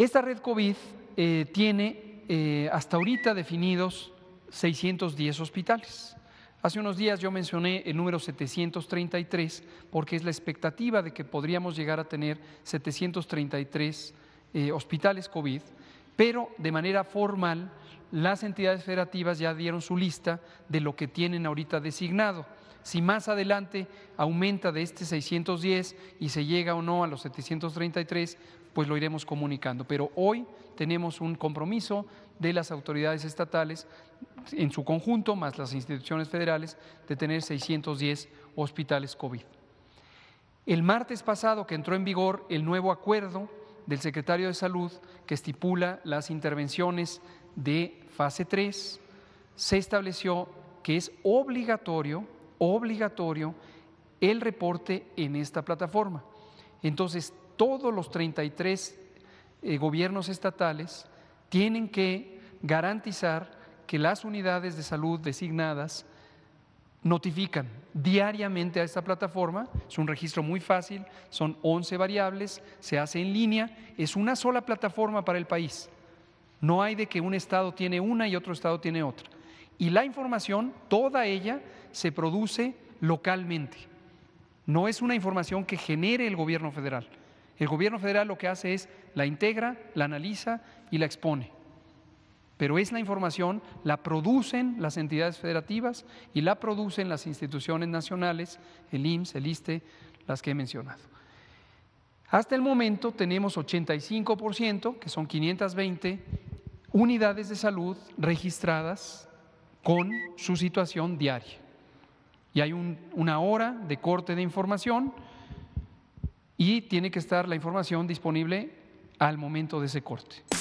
Esta red COVID eh, tiene eh, hasta ahorita definidos 610 hospitales. Hace unos días yo mencioné el número 733 porque es la expectativa de que podríamos llegar a tener 733 eh, hospitales COVID, pero de manera formal las entidades federativas ya dieron su lista de lo que tienen ahorita designado. Si más adelante aumenta de este 610 y se llega o no a los 733, pues lo iremos comunicando. Pero hoy tenemos un compromiso de las autoridades estatales en su conjunto, más las instituciones federales, de tener 610 hospitales COVID. El martes pasado que entró en vigor el nuevo acuerdo del secretario de Salud que estipula las intervenciones de fase 3, se estableció que es obligatorio, obligatorio el reporte en esta plataforma. Entonces, todos los 33 eh, gobiernos estatales tienen que garantizar que las unidades de salud designadas notifican diariamente a esta plataforma. Es un registro muy fácil, son 11 variables, se hace en línea, es una sola plataforma para el país. No hay de que un Estado tiene una y otro Estado tiene otra. Y la información, toda ella, se produce localmente. No es una información que genere el gobierno federal, el gobierno federal lo que hace es la integra, la analiza y la expone. Pero es la información, la producen las entidades federativas y la producen las instituciones nacionales, el IMSS, el ISTE, las que he mencionado. Hasta el momento tenemos 85%, que son 520 unidades de salud registradas con su situación diaria. Y hay una hora de corte de información y tiene que estar la información disponible al momento de ese corte.